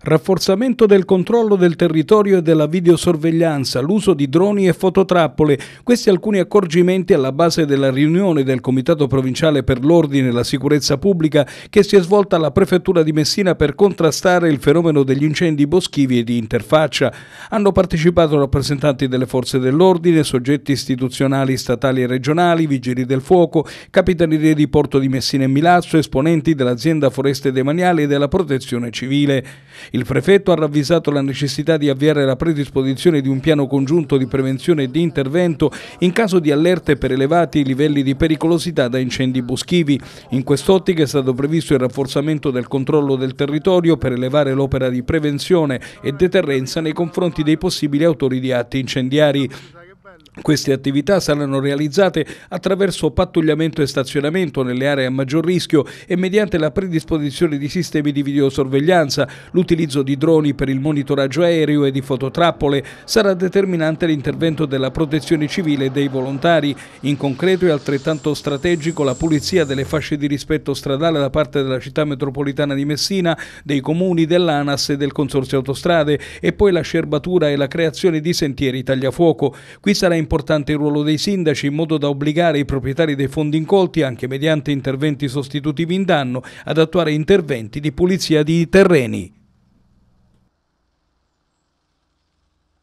Rafforzamento del controllo del territorio e della videosorveglianza, l'uso di droni e fototrappole, questi alcuni accorgimenti alla base della riunione del Comitato Provinciale per l'Ordine e la Sicurezza Pubblica che si è svolta alla Prefettura di Messina per contrastare il fenomeno degli incendi boschivi e di interfaccia. Hanno partecipato rappresentanti delle forze dell'ordine, soggetti istituzionali statali e regionali, vigili del fuoco, capitanerie di Porto di Messina e Milazzo, esponenti dell'azienda foreste demaniale e della protezione civile. Il prefetto ha ravvisato la necessità di avviare la predisposizione di un piano congiunto di prevenzione e di intervento in caso di allerte per elevati livelli di pericolosità da incendi boschivi. In quest'ottica è stato previsto il rafforzamento del controllo del territorio per elevare l'opera di prevenzione e deterrenza nei confronti dei possibili autori di atti incendiari. Queste attività saranno realizzate attraverso pattugliamento e stazionamento nelle aree a maggior rischio e mediante la predisposizione di sistemi di videosorveglianza. L'utilizzo di droni per il monitoraggio aereo e di fototrappole sarà determinante l'intervento della protezione civile e dei volontari. In concreto è altrettanto strategico la pulizia delle fasce di rispetto stradale da parte della città metropolitana di Messina, dei comuni, dell'ANAS e del Consorzio Autostrade e poi la scerbatura e la creazione di sentieri tagliafuoco. Qui sarà importante importante il ruolo dei sindaci in modo da obbligare i proprietari dei fondi incolti, anche mediante interventi sostitutivi in danno, ad attuare interventi di pulizia di terreni.